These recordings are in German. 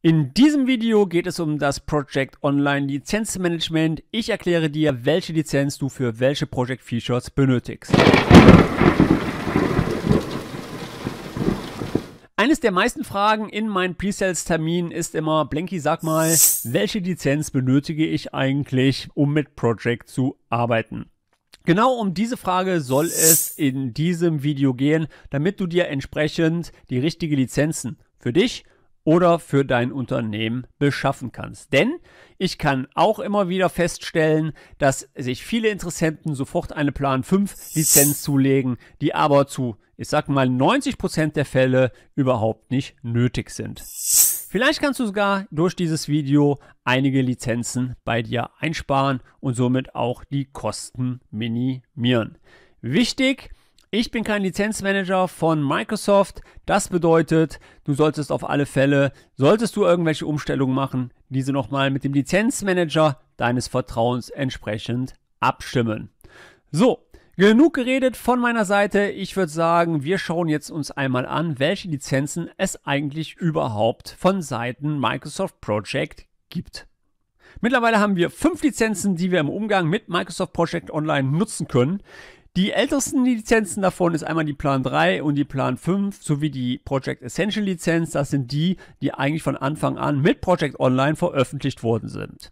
In diesem Video geht es um das Project Online Lizenzmanagement. Ich erkläre dir, welche Lizenz du für welche Project Features benötigst. Eines der meisten Fragen in meinen pre sales terminen ist immer, Blinky, sag mal, welche Lizenz benötige ich eigentlich, um mit Project zu arbeiten? Genau um diese Frage soll es in diesem Video gehen, damit du dir entsprechend die richtige Lizenzen für dich oder für dein Unternehmen beschaffen kannst. Denn ich kann auch immer wieder feststellen, dass sich viele Interessenten sofort eine Plan 5 Lizenz zulegen, die aber zu, ich sag mal, 90% Prozent der Fälle überhaupt nicht nötig sind. Vielleicht kannst du sogar durch dieses Video einige Lizenzen bei dir einsparen und somit auch die Kosten minimieren. Wichtig, ich bin kein Lizenzmanager von Microsoft. Das bedeutet, du solltest auf alle Fälle, solltest du irgendwelche Umstellungen machen, diese nochmal mit dem Lizenzmanager deines Vertrauens entsprechend abstimmen. So, genug geredet von meiner Seite. Ich würde sagen, wir schauen jetzt uns einmal an, welche Lizenzen es eigentlich überhaupt von Seiten Microsoft Project gibt. Mittlerweile haben wir fünf Lizenzen, die wir im Umgang mit Microsoft Project Online nutzen können. Die ältesten Lizenzen davon ist einmal die Plan 3 und die Plan 5 sowie die Project Essential Lizenz. Das sind die, die eigentlich von Anfang an mit Project Online veröffentlicht worden sind.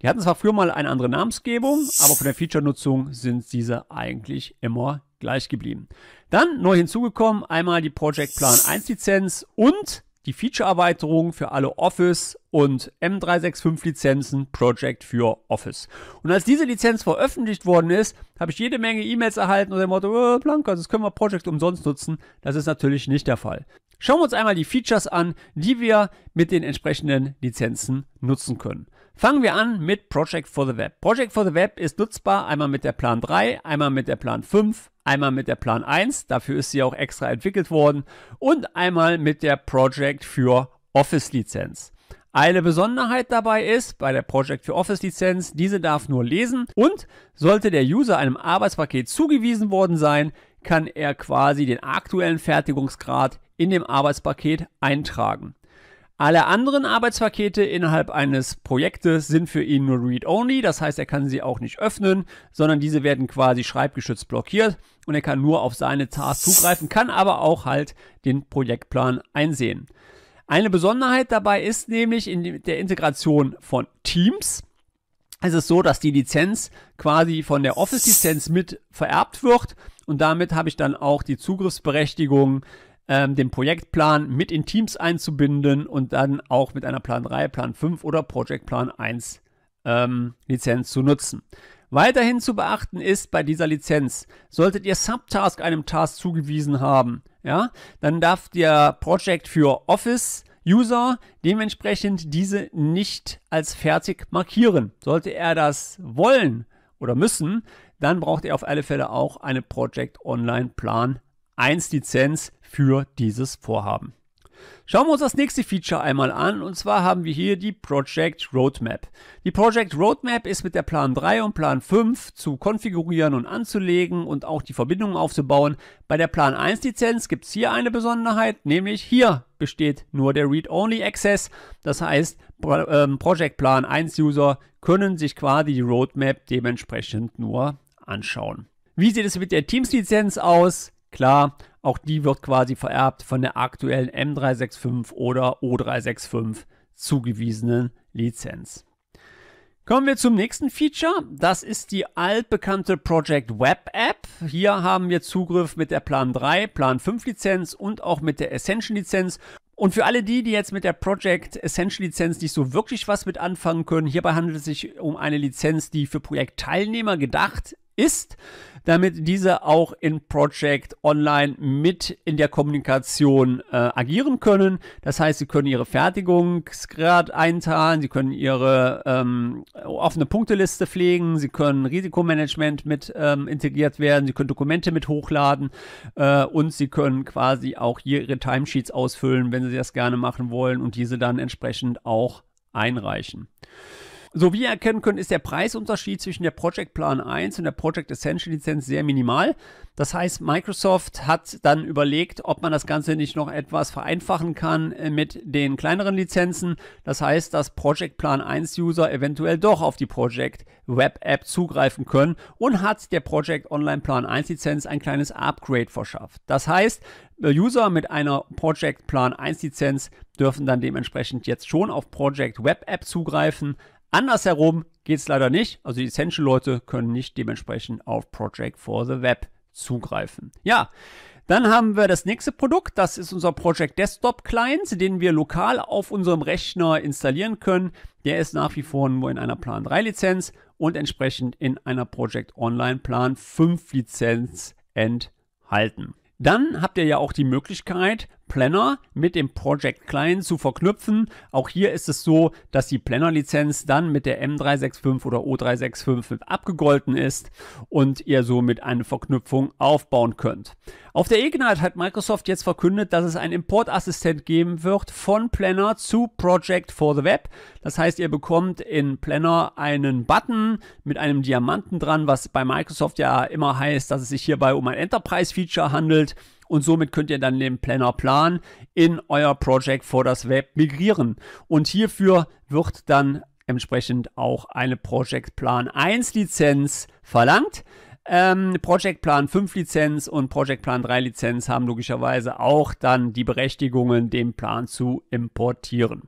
Die hatten zwar früher mal eine andere Namensgebung, aber von der Feature-Nutzung sind diese eigentlich immer gleich geblieben. Dann neu hinzugekommen einmal die Project Plan 1 Lizenz und die Feature-Erweiterung für alle Office und M365-Lizenzen Project für Office. Und als diese Lizenz veröffentlicht worden ist, habe ich jede Menge E-Mails erhalten und dem Motto, äh, Blanca, das können wir Project umsonst nutzen. Das ist natürlich nicht der Fall. Schauen wir uns einmal die Features an, die wir mit den entsprechenden Lizenzen nutzen können. Fangen wir an mit Project for the Web. Project for the Web ist nutzbar einmal mit der Plan 3, einmal mit der Plan 5, einmal mit der Plan 1, dafür ist sie auch extra entwickelt worden, und einmal mit der Project für Office Lizenz. Eine Besonderheit dabei ist, bei der Project für Office Lizenz, diese darf nur lesen und sollte der User einem Arbeitspaket zugewiesen worden sein, kann er quasi den aktuellen Fertigungsgrad in dem Arbeitspaket eintragen. Alle anderen Arbeitspakete innerhalb eines Projektes sind für ihn nur read-only, das heißt, er kann sie auch nicht öffnen, sondern diese werden quasi schreibgeschützt blockiert und er kann nur auf seine Tasks zugreifen, kann aber auch halt den Projektplan einsehen. Eine Besonderheit dabei ist nämlich in der Integration von Teams. Es ist so, dass die Lizenz quasi von der Office-Lizenz mit vererbt wird und damit habe ich dann auch die Zugriffsberechtigung ähm, den Projektplan mit in Teams einzubinden und dann auch mit einer Plan 3, Plan 5 oder Projektplan 1 ähm, Lizenz zu nutzen. Weiterhin zu beachten ist bei dieser Lizenz, solltet ihr Subtask einem Task zugewiesen haben, ja, dann darf der Project für Office User dementsprechend diese nicht als fertig markieren. Sollte er das wollen oder müssen, dann braucht er auf alle Fälle auch eine Project Online Plan 1 Lizenz für dieses Vorhaben. Schauen wir uns das nächste Feature einmal an und zwar haben wir hier die Project Roadmap. Die Project Roadmap ist mit der Plan 3 und Plan 5 zu konfigurieren und anzulegen und auch die Verbindungen aufzubauen. Bei der Plan 1 Lizenz gibt es hier eine Besonderheit, nämlich hier besteht nur der Read-Only Access. Das heißt, ähm, Project Plan 1 User können sich quasi die Roadmap dementsprechend nur anschauen. Wie sieht es mit der Teams Lizenz aus? Klar, auch die wird quasi vererbt von der aktuellen M365 oder O365 zugewiesenen Lizenz. Kommen wir zum nächsten Feature. Das ist die altbekannte Project Web App. Hier haben wir Zugriff mit der Plan 3, Plan 5 Lizenz und auch mit der Essential Lizenz. Und für alle die, die jetzt mit der Project Essential Lizenz nicht so wirklich was mit anfangen können, hierbei handelt es sich um eine Lizenz, die für Projektteilnehmer gedacht ist, damit diese auch in Project Online mit in der Kommunikation äh, agieren können. Das heißt, sie können ihre Fertigungsgrad einzahlen, sie können ihre ähm, offene Punkteliste pflegen, sie können Risikomanagement mit ähm, integriert werden, sie können Dokumente mit hochladen äh, und sie können quasi auch hier ihre Timesheets ausfüllen, wenn sie das gerne machen wollen und diese dann entsprechend auch einreichen. So wie ihr erkennen könnt, ist der Preisunterschied zwischen der Project Plan 1 und der Project Essential Lizenz sehr minimal. Das heißt, Microsoft hat dann überlegt, ob man das Ganze nicht noch etwas vereinfachen kann äh, mit den kleineren Lizenzen. Das heißt, dass Project Plan 1 User eventuell doch auf die Project Web App zugreifen können und hat der Project Online Plan 1 Lizenz ein kleines Upgrade verschafft. Das heißt, äh, User mit einer Project Plan 1 Lizenz dürfen dann dementsprechend jetzt schon auf Project Web App zugreifen, Andersherum geht es leider nicht. Also die Essential-Leute können nicht dementsprechend auf Project for the Web zugreifen. Ja, dann haben wir das nächste Produkt. Das ist unser Project Desktop Client, den wir lokal auf unserem Rechner installieren können. Der ist nach wie vor nur in einer Plan 3 Lizenz und entsprechend in einer Project Online Plan 5 Lizenz enthalten. Dann habt ihr ja auch die Möglichkeit, Planner mit dem Project Client zu verknüpfen. Auch hier ist es so, dass die Planner-Lizenz dann mit der M365 oder O365 mit abgegolten ist und ihr somit eine Verknüpfung aufbauen könnt. Auf der Ignite hat halt Microsoft jetzt verkündet, dass es einen Importassistent geben wird von Planner zu Project for the Web. Das heißt, ihr bekommt in Planner einen Button mit einem Diamanten dran, was bei Microsoft ja immer heißt, dass es sich hierbei um ein Enterprise-Feature handelt und somit könnt ihr dann den Planner Plan in euer Project for das Web migrieren. Und hierfür wird dann entsprechend auch eine Project Plan 1 Lizenz verlangt. Ähm, Project Plan 5 Lizenz und Project Plan 3 Lizenz haben logischerweise auch dann die Berechtigungen, den Plan zu importieren.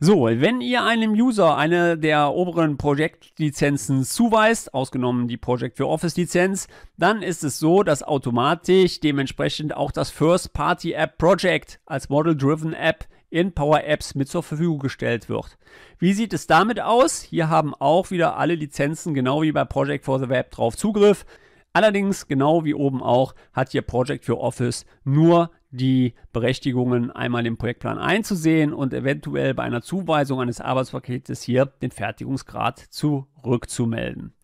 So, wenn ihr einem User eine der oberen Projektlizenzen zuweist, ausgenommen die Project für Office Lizenz, dann ist es so, dass automatisch dementsprechend auch das First Party App Project als Model Driven App in Power Apps mit zur Verfügung gestellt wird. Wie sieht es damit aus? Hier haben auch wieder alle Lizenzen genau wie bei Project for the Web drauf Zugriff. Allerdings, genau wie oben auch, hat hier Project für Office nur die Berechtigungen einmal im Projektplan einzusehen und eventuell bei einer Zuweisung eines Arbeitspaketes hier den Fertigungsgrad zurückzumelden.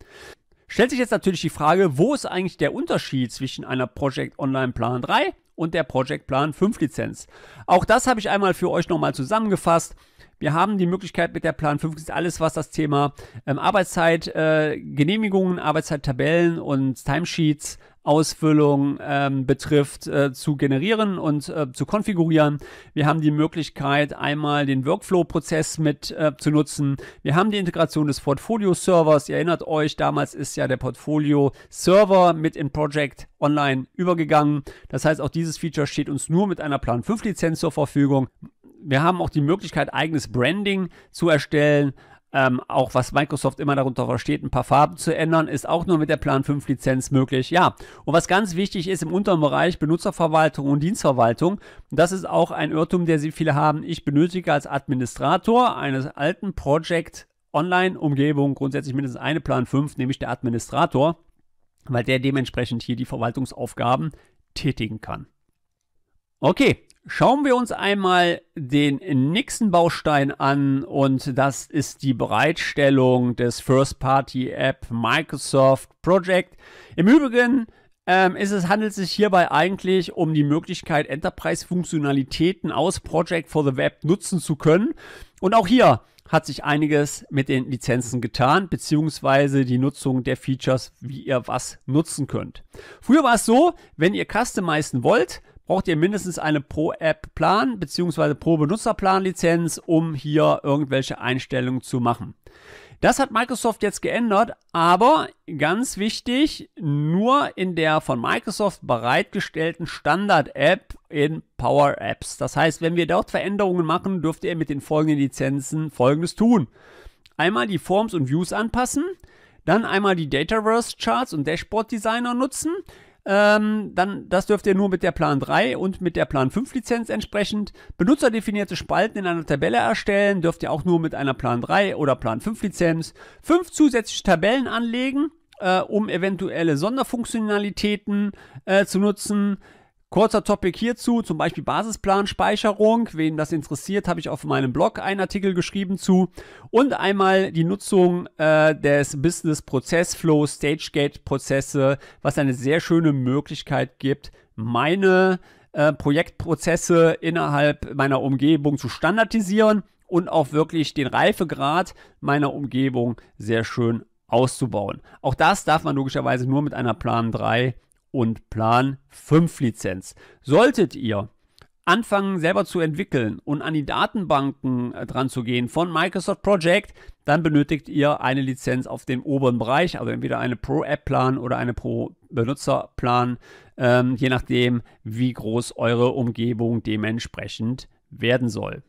Stellt sich jetzt natürlich die Frage, wo ist eigentlich der Unterschied zwischen einer Project Online Plan 3 und der Project Plan 5 Lizenz? Auch das habe ich einmal für euch nochmal zusammengefasst. Wir haben die Möglichkeit mit der Plan 5 alles, was das Thema ähm, Arbeitszeit, äh, Arbeitszeitgenehmigungen, Arbeitszeittabellen und Timesheets Ausfüllung ähm, betrifft, äh, zu generieren und äh, zu konfigurieren. Wir haben die Möglichkeit, einmal den Workflow-Prozess mit äh, zu nutzen. Wir haben die Integration des Portfolio-Servers. Ihr erinnert euch, damals ist ja der Portfolio-Server mit in Project Online übergegangen. Das heißt, auch dieses Feature steht uns nur mit einer Plan 5-Lizenz zur Verfügung. Wir haben auch die Möglichkeit, eigenes Branding zu erstellen, ähm, auch was Microsoft immer darunter versteht, ein paar Farben zu ändern, ist auch nur mit der Plan 5 Lizenz möglich. Ja, und was ganz wichtig ist im unteren Bereich Benutzerverwaltung und Dienstverwaltung, das ist auch ein Irrtum, der Sie viele haben. Ich benötige als Administrator eines alten Project Online Umgebung grundsätzlich mindestens eine Plan 5, nämlich der Administrator, weil der dementsprechend hier die Verwaltungsaufgaben tätigen kann. Okay, Schauen wir uns einmal den nächsten Baustein an und das ist die Bereitstellung des First-Party-App Microsoft Project. Im Übrigen ähm, ist es handelt sich hierbei eigentlich um die Möglichkeit, Enterprise-Funktionalitäten aus Project for the Web nutzen zu können. Und auch hier hat sich einiges mit den Lizenzen getan, beziehungsweise die Nutzung der Features, wie ihr was nutzen könnt. Früher war es so, wenn ihr customizen wollt, braucht ihr mindestens eine Pro-App-Plan bzw. pro benutzerplan lizenz um hier irgendwelche Einstellungen zu machen. Das hat Microsoft jetzt geändert, aber ganz wichtig, nur in der von Microsoft bereitgestellten Standard-App in Power Apps. Das heißt, wenn wir dort Veränderungen machen, dürft ihr mit den folgenden Lizenzen Folgendes tun. Einmal die Forms und Views anpassen, dann einmal die Dataverse Charts und Dashboard Designer nutzen, ähm, dann, das dürft ihr nur mit der Plan 3 und mit der Plan 5 Lizenz entsprechend. Benutzerdefinierte Spalten in einer Tabelle erstellen dürft ihr auch nur mit einer Plan 3 oder Plan 5 Lizenz. Fünf zusätzliche Tabellen anlegen. Äh, um eventuelle Sonderfunktionalitäten äh, zu nutzen. Kurzer Topic hierzu, zum Beispiel Basisplanspeicherung. Wen das interessiert, habe ich auf meinem Blog einen Artikel geschrieben zu. Und einmal die Nutzung äh, des Business Prozess Prozessflow Stagegate Prozesse, was eine sehr schöne Möglichkeit gibt, meine äh, Projektprozesse innerhalb meiner Umgebung zu standardisieren und auch wirklich den Reifegrad meiner Umgebung sehr schön auszubauen. Auch das darf man logischerweise nur mit einer Plan 3 und Plan 5 Lizenz. Solltet ihr anfangen selber zu entwickeln und an die Datenbanken äh, dran zu gehen von Microsoft Project, dann benötigt ihr eine Lizenz auf dem oberen Bereich, also entweder eine Pro-App-Plan oder eine Pro-Benutzer-Plan, ähm, je nachdem, wie groß eure Umgebung dementsprechend werden soll.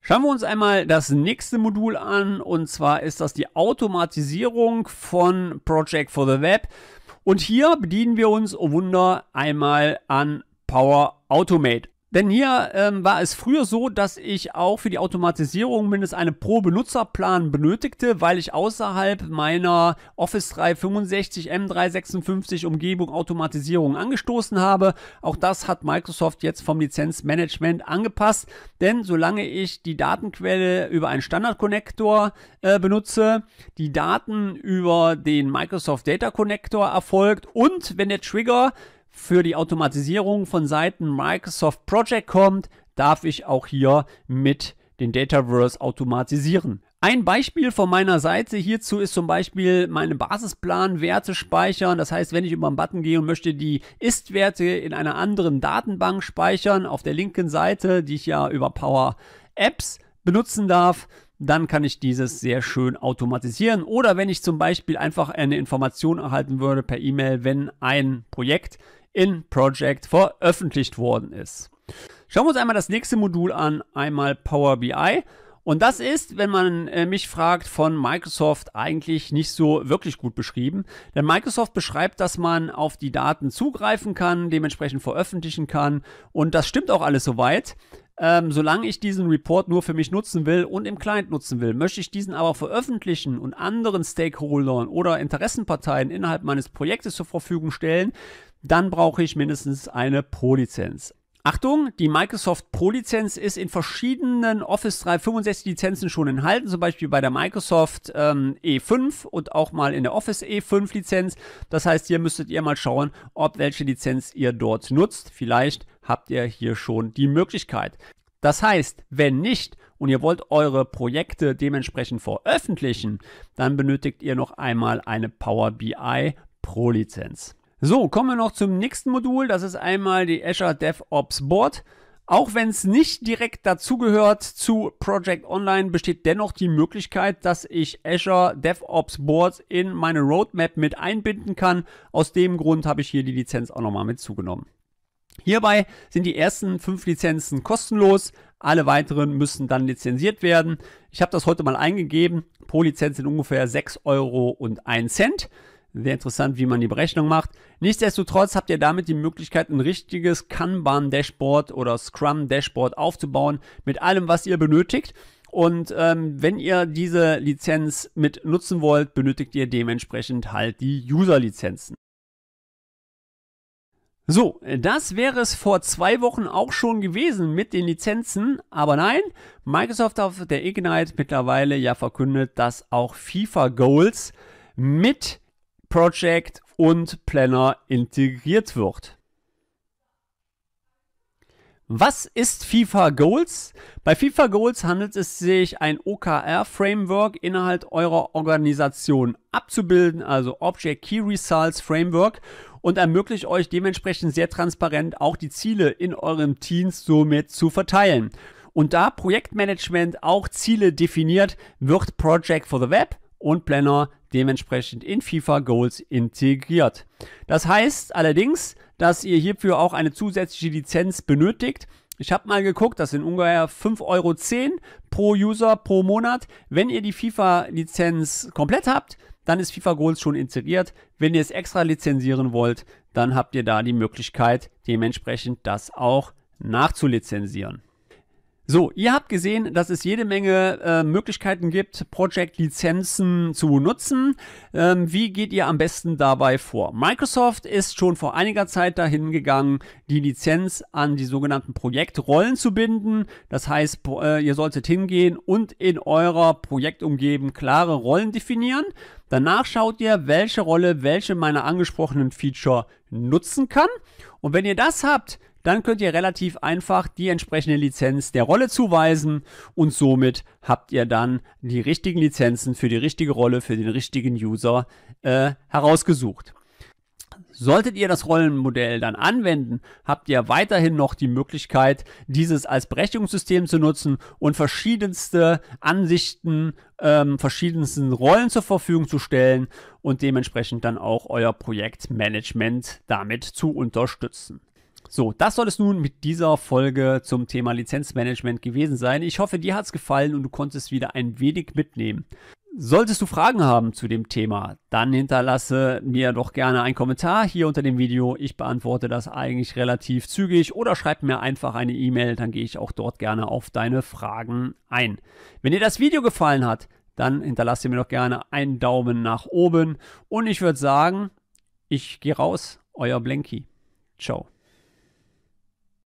Schauen wir uns einmal das nächste Modul an, und zwar ist das die Automatisierung von Project for the Web. Und hier bedienen wir uns, oh Wunder, einmal an Power Automate. Denn hier ähm, war es früher so, dass ich auch für die Automatisierung mindestens einen Pro-Benutzerplan benötigte, weil ich außerhalb meiner Office 365 M356 Umgebung Automatisierung angestoßen habe. Auch das hat Microsoft jetzt vom Lizenzmanagement angepasst, denn solange ich die Datenquelle über einen Standard-Connector äh, benutze, die Daten über den Microsoft Data Connector erfolgt und wenn der Trigger für die Automatisierung von Seiten Microsoft Project kommt, darf ich auch hier mit den Dataverse automatisieren. Ein Beispiel von meiner Seite hierzu ist zum Beispiel meine Basisplanwerte speichern. Das heißt, wenn ich über einen Button gehe und möchte die Ist-Werte in einer anderen Datenbank speichern, auf der linken Seite, die ich ja über Power Apps benutzen darf, dann kann ich dieses sehr schön automatisieren. Oder wenn ich zum Beispiel einfach eine Information erhalten würde per E-Mail, wenn ein Projekt in Project veröffentlicht worden ist. Schauen wir uns einmal das nächste Modul an, einmal Power BI. Und das ist, wenn man äh, mich fragt, von Microsoft eigentlich nicht so wirklich gut beschrieben. Denn Microsoft beschreibt, dass man auf die Daten zugreifen kann, dementsprechend veröffentlichen kann. Und das stimmt auch alles soweit. Ähm, solange ich diesen Report nur für mich nutzen will und im Client nutzen will, möchte ich diesen aber veröffentlichen und anderen Stakeholdern oder Interessenparteien innerhalb meines Projektes zur Verfügung stellen, dann brauche ich mindestens eine Pro-Lizenz. Achtung, die Microsoft Pro-Lizenz ist in verschiedenen Office 365 Lizenzen schon enthalten, zum Beispiel bei der Microsoft ähm, E5 und auch mal in der Office E5 Lizenz. Das heißt, hier müsstet ihr mal schauen, ob welche Lizenz ihr dort nutzt. Vielleicht habt ihr hier schon die Möglichkeit. Das heißt, wenn nicht und ihr wollt eure Projekte dementsprechend veröffentlichen, dann benötigt ihr noch einmal eine Power BI Pro-Lizenz. So, kommen wir noch zum nächsten Modul. Das ist einmal die Azure DevOps Board. Auch wenn es nicht direkt dazugehört zu Project Online, besteht dennoch die Möglichkeit, dass ich Azure DevOps Boards in meine Roadmap mit einbinden kann. Aus dem Grund habe ich hier die Lizenz auch nochmal mit zugenommen. Hierbei sind die ersten fünf Lizenzen kostenlos, alle weiteren müssen dann lizenziert werden. Ich habe das heute mal eingegeben. Pro Lizenz sind ungefähr 6 Euro und 1 Cent. Sehr interessant, wie man die Berechnung macht. Nichtsdestotrotz habt ihr damit die Möglichkeit, ein richtiges Kanban-Dashboard oder Scrum-Dashboard aufzubauen mit allem, was ihr benötigt. Und ähm, wenn ihr diese Lizenz mit nutzen wollt, benötigt ihr dementsprechend halt die User-Lizenzen. So, das wäre es vor zwei Wochen auch schon gewesen mit den Lizenzen, aber nein, Microsoft auf der Ignite mittlerweile ja verkündet, dass auch FIFA Goals mit Project und Planner integriert wird. Was ist FIFA Goals? Bei FIFA Goals handelt es sich, ein OKR-Framework innerhalb eurer Organisation abzubilden, also Object Key Results Framework, und ermöglicht euch dementsprechend sehr transparent auch die Ziele in eurem Teams somit zu verteilen. Und da Projektmanagement auch Ziele definiert, wird Project for the Web und Planner dementsprechend in FIFA Goals integriert. Das heißt allerdings, dass ihr hierfür auch eine zusätzliche Lizenz benötigt. Ich habe mal geguckt, das sind ungefähr 5,10 Euro pro User pro Monat. Wenn ihr die FIFA-Lizenz komplett habt, dann ist FIFA Goals schon integriert. Wenn ihr es extra lizenzieren wollt, dann habt ihr da die Möglichkeit, dementsprechend das auch nachzulizenzieren. So, ihr habt gesehen, dass es jede Menge äh, Möglichkeiten gibt, Project-Lizenzen zu nutzen. Ähm, wie geht ihr am besten dabei vor? Microsoft ist schon vor einiger Zeit dahin gegangen, die Lizenz an die sogenannten Projektrollen zu binden. Das heißt, äh, ihr solltet hingehen und in eurer Projektumgebung klare Rollen definieren. Danach schaut ihr, welche Rolle welche meiner angesprochenen Feature nutzen kann. Und wenn ihr das habt, dann könnt ihr relativ einfach die entsprechende Lizenz der Rolle zuweisen und somit habt ihr dann die richtigen Lizenzen für die richtige Rolle, für den richtigen User äh, herausgesucht. Solltet ihr das Rollenmodell dann anwenden, habt ihr weiterhin noch die Möglichkeit, dieses als Berechtigungssystem zu nutzen und verschiedenste Ansichten, ähm, verschiedensten Rollen zur Verfügung zu stellen und dementsprechend dann auch euer Projektmanagement damit zu unterstützen. So, das soll es nun mit dieser Folge zum Thema Lizenzmanagement gewesen sein. Ich hoffe, dir hat es gefallen und du konntest wieder ein wenig mitnehmen. Solltest du Fragen haben zu dem Thema, dann hinterlasse mir doch gerne einen Kommentar hier unter dem Video. Ich beantworte das eigentlich relativ zügig oder schreib mir einfach eine E-Mail, dann gehe ich auch dort gerne auf deine Fragen ein. Wenn dir das Video gefallen hat, dann hinterlasse mir doch gerne einen Daumen nach oben und ich würde sagen, ich gehe raus, euer Blenky. Ciao.